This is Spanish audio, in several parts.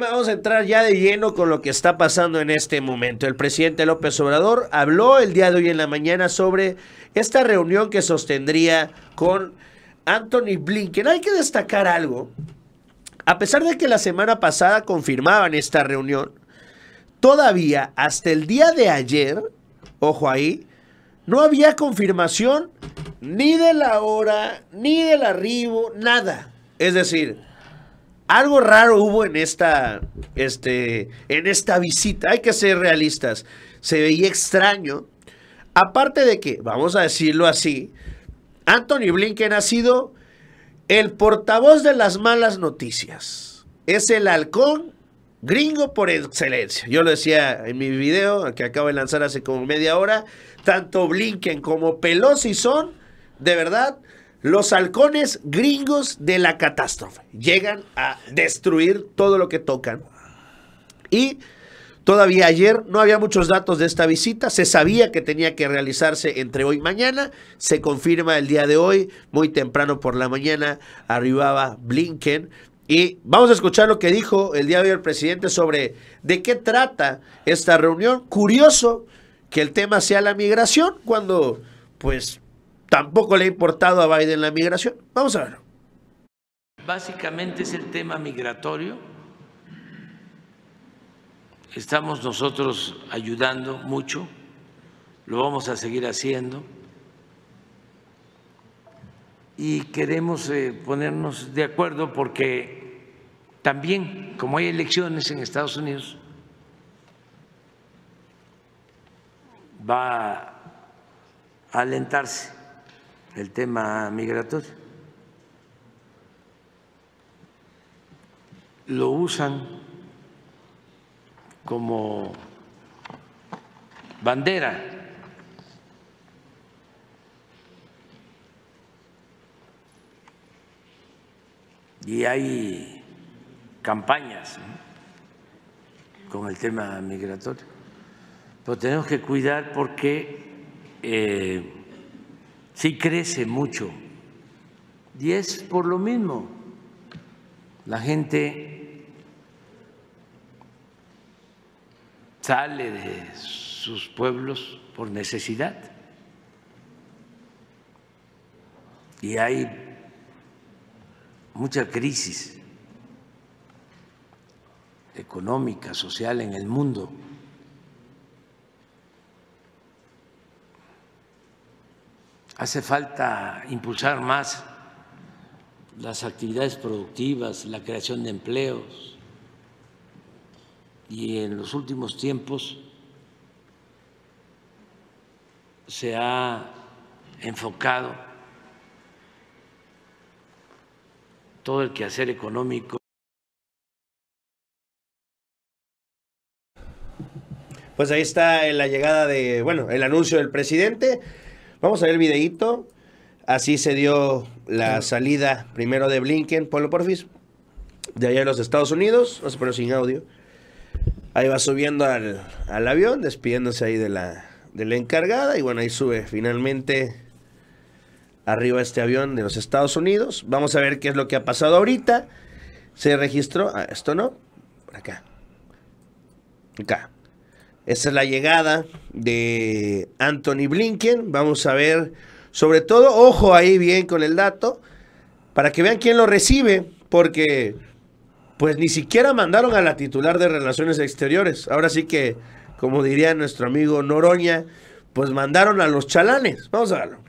Vamos a entrar ya de lleno con lo que está pasando en este momento. El presidente López Obrador habló el día de hoy en la mañana sobre esta reunión que sostendría con Anthony Blinken. Hay que destacar algo. A pesar de que la semana pasada confirmaban esta reunión, todavía hasta el día de ayer, ojo ahí, no había confirmación ni de la hora, ni del arribo, nada. Es decir, algo raro hubo en esta, este, en esta visita. Hay que ser realistas. Se veía extraño. Aparte de que, vamos a decirlo así, Anthony Blinken ha sido el portavoz de las malas noticias. Es el halcón gringo por excelencia. Yo lo decía en mi video que acabo de lanzar hace como media hora. Tanto Blinken como Pelosi son, de verdad, los halcones gringos de la catástrofe llegan a destruir todo lo que tocan. Y todavía ayer no había muchos datos de esta visita. Se sabía que tenía que realizarse entre hoy y mañana. Se confirma el día de hoy. Muy temprano por la mañana arribaba Blinken. Y vamos a escuchar lo que dijo el día de hoy el presidente sobre de qué trata esta reunión. Curioso que el tema sea la migración cuando pues Tampoco le ha importado a Biden la migración. Vamos a ver. Básicamente es el tema migratorio. Estamos nosotros ayudando mucho, lo vamos a seguir haciendo y queremos eh, ponernos de acuerdo porque también, como hay elecciones en Estados Unidos, va a alentarse el tema migratorio. Lo usan como bandera. Y hay campañas con el tema migratorio. Pero tenemos que cuidar porque... Eh, sí crece mucho. Y es por lo mismo. La gente sale de sus pueblos por necesidad. Y hay mucha crisis económica, social en el mundo. Hace falta impulsar más las actividades productivas, la creación de empleos. Y en los últimos tiempos se ha enfocado todo el quehacer económico. Pues ahí está la llegada de, bueno, el anuncio del presidente. Vamos a ver el videíto. Así se dio la salida primero de Blinken, Polo Porfis, de allá de los Estados Unidos, no pero sin audio. Ahí va subiendo al, avión, despidiéndose ahí de la, de la encargada. Y bueno, ahí sube finalmente arriba este avión de los Estados Unidos. Vamos a ver qué es lo que ha pasado ahorita. Se registró. Ah, esto no. Acá. Acá. Esa es la llegada de Anthony Blinken. Vamos a ver, sobre todo, ojo ahí bien con el dato, para que vean quién lo recibe, porque pues ni siquiera mandaron a la titular de Relaciones Exteriores. Ahora sí que, como diría nuestro amigo Noroña, pues mandaron a los chalanes. Vamos a verlo.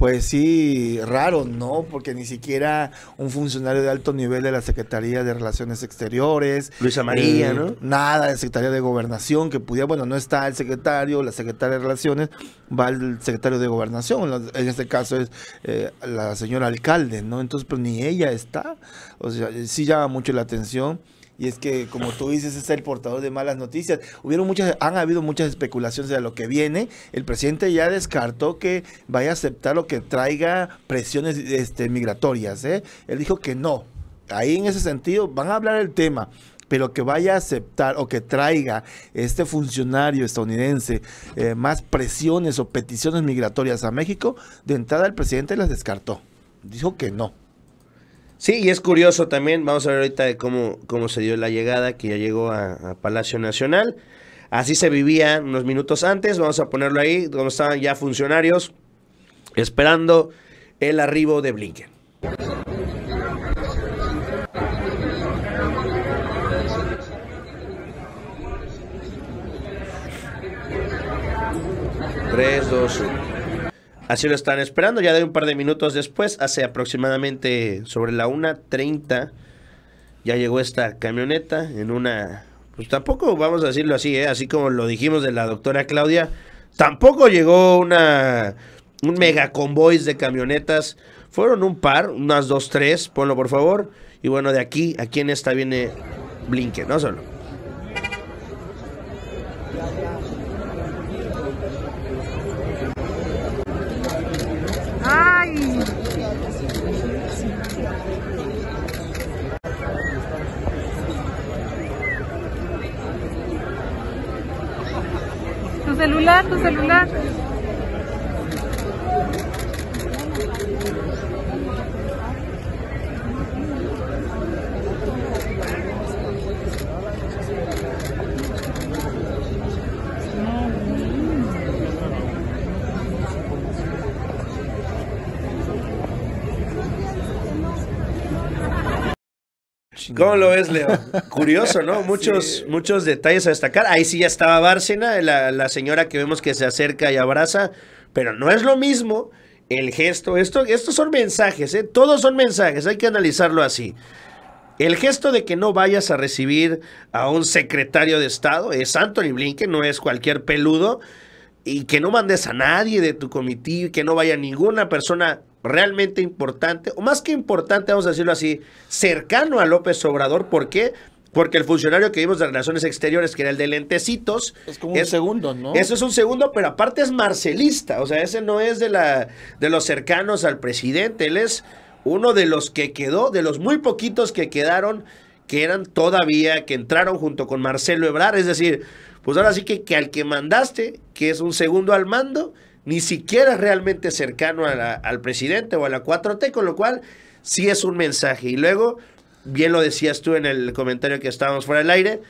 pues sí, raro, ¿no? Porque ni siquiera un funcionario de alto nivel de la Secretaría de Relaciones Exteriores. Luisa María, eh, ¿no? Nada, de Secretaría de Gobernación, que pudiera, bueno, no está el secretario, la Secretaria de Relaciones, va el secretario de Gobernación, en este caso es eh, la señora alcalde, ¿no? Entonces, pues ni ella está. O sea, sí llama mucho la atención. Y es que, como tú dices, es el portador de malas noticias. Hubieron muchas, han habido muchas especulaciones de lo que viene. El presidente ya descartó que vaya a aceptar lo que traiga presiones este, migratorias. ¿eh? Él dijo que no. Ahí en ese sentido van a hablar el tema pero que vaya a aceptar o que traiga este funcionario estadounidense eh, más presiones o peticiones migratorias a México, de entrada el presidente las descartó. Dijo que no. Sí, y es curioso también, vamos a ver ahorita cómo, cómo se dio la llegada, que ya llegó a, Palacio Nacional. Así se vivía unos minutos antes, vamos a ponerlo ahí, donde estaban ya funcionarios esperando el arribo de Blinken. Tres, dos, uno. Así lo están esperando. Ya de un par de minutos después, hace aproximadamente sobre la 1.30, ya llegó esta camioneta en una... Pues tampoco vamos a decirlo así, ¿eh? así como lo dijimos de la doctora Claudia, tampoco llegó una un mega de camionetas. Fueron un par, unas dos, tres, ponlo por favor. Y bueno, de aquí, aquí en esta viene Blinken, no solo. celular, tu celular. ¿Cómo lo ves, Leo? Curioso, ¿no? Muchos, muchos detalles a destacar. Ahí sí ya estaba Bárcena, la, la señora que vemos que se acerca y abraza, pero no es lo mismo el gesto. Esto, estos son mensajes, ¿eh? Todos son mensajes, hay que analizarlo así. El gesto de que no vayas a recibir a un secretario de Estado es Anthony Blinken, no es cualquier peludo y que no mandes a nadie de tu comité y que no vaya ninguna persona realmente importante, o más que importante, vamos a decirlo así, cercano a López Obrador. ¿Por qué? Porque el funcionario que vimos de Relaciones Exteriores, que era el de Lentecitos. Es como un segundo, ¿no? Eso es un segundo, pero aparte es marcelista. O sea, ese no es de, la, de los cercanos al presidente. Él es uno de los que quedó, de los muy poquitos que quedaron, que eran todavía, que entraron junto con Marcelo Ebrar. Es decir, pues ahora sí que, que al que mandaste, que es un segundo al mando, ni siquiera es realmente cercano al presidente o a la 4T, con lo cual sí es un mensaje. Y luego, bien lo decías tú en el comentario que estábamos fuera del aire,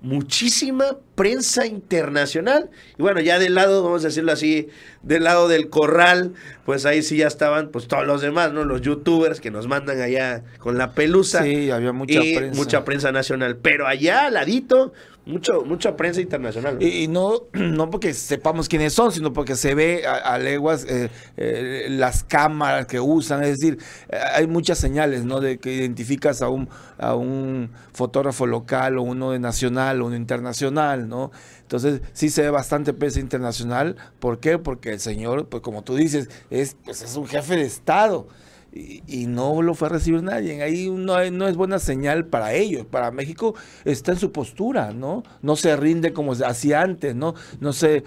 muchísima prensa internacional. Y bueno, ya del lado, vamos a decirlo así, del lado del corral, pues ahí sí ya estaban pues todos los demás, ¿no? Los youtubers que nos mandan allá con la pelusa. Sí, había mucha prensa. Mucha prensa nacional. Pero allá al ladito, mucho, mucha prensa internacional. Y, no, no porque sepamos quiénes son, sino porque se ve a, leguas eh, eh, las cámaras que usan. Es decir, eh, hay muchas señales, ¿no? De que identificas a un, a un fotógrafo local o uno de nacional o uno internacional. ¿no? Entonces, sí se ve bastante peso internacional. ¿Por qué? Porque el señor, pues como tú dices, es, pues, es un jefe de Estado. Y, no lo fue a recibir nadie. Ahí no, es buena señal para ellos. Para México está en su postura, ¿no? No se rinde como hacía antes, ¿no? No se,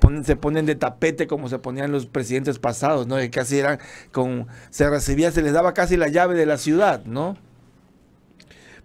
ponen, se ponen de tapete como se ponían los presidentes pasados, ¿no? Que casi eran con. Se recibía, se les daba casi la llave de la ciudad, ¿no?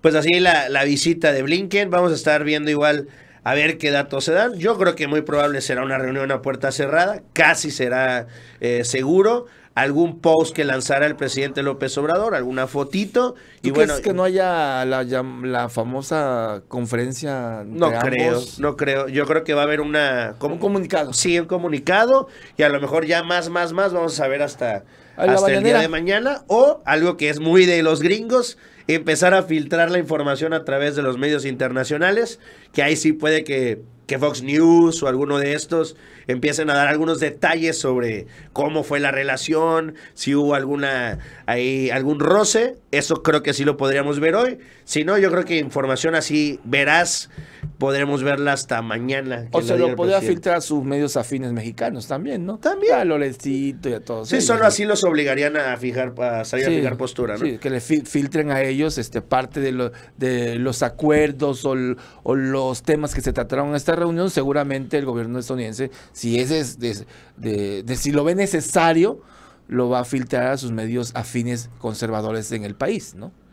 Pues así la, la visita de Blinken. Vamos a estar viendo igual a ver qué datos se dan. Yo creo que muy probable será una reunión a puerta cerrada, casi será eh, seguro. Algún post que lanzara el presidente López Obrador, alguna fotito. y crees bueno, que no haya la, famosa conferencia? No creo, no creo. Yo creo que va a haber una. Como, un comunicado. Sí, un comunicado. Y a lo mejor ya más, más, más vamos a ver hasta, hasta el día de mañana. O algo que es muy de los gringos empezar a filtrar la información a través de los medios internacionales, que ahí sí puede que, Fox News o alguno de estos empiecen a dar algunos detalles sobre cómo fue la relación, si hubo alguna algún roce, eso creo que sí lo podríamos ver hoy. Si no, yo creo que información así verás podremos verla hasta mañana. O se lo podía filtrar a sus medios afines mexicanos también, ¿no? También. A Lorencito y a todos. Sí, solo así los obligarían a fijar, a salir a fijar postura, ¿no? Sí, que le filtren a ellos este, parte de, lo, de los acuerdos o, los temas que se trataron en esta reunión. Seguramente el gobierno estadounidense, si ese de si lo ve necesario, lo va a filtrar a sus medios afines conservadores en el país, ¿no?